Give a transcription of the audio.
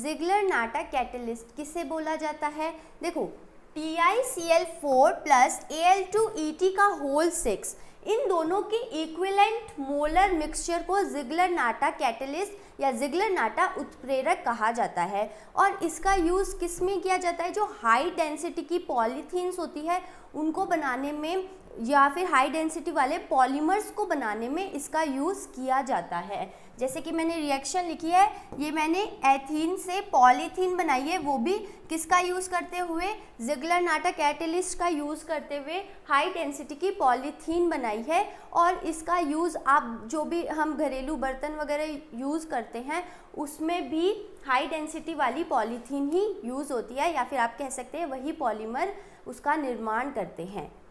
Ziggler Natta catalyst किसे बोला जाता है देखो T I C L four plus A L two E T का होल सिक्स इन दोनों के इक्विलेंट मोलर मिक्सचर को जिगलर नाटा कैटलिस्ट या जिगलर नाटा उत्प्रेरक कहा जाता है और इसका यूज़ किस में किया जाता है जो हाई डेंसिटी की पॉलीथीन्स होती है उनको बनाने में या फिर हाई डेंसिटी वाले पॉलीमर्स को बनाने में इसका यूज़ किया जाता है जैसे कि मैंने रिएक्शन लिखी है ये मैंने एथीन से पॉलीथीन बनाई है वो भी किसका यूज़ करते हुए जिगलर नाटा कैटलिस्ट का यूज़ करते हुए हाई डेंसिटी की पॉलीथीन बनाई है और इसका यूज़ आप जो भी हम घरेलू बर्तन वगैरह यूज़ करते करते हैं उसमें भी हाई डेंसिटी वाली पॉलीथीन ही यूज़ होती है या फिर आप कह सकते हैं वही पॉलीमर उसका निर्माण करते हैं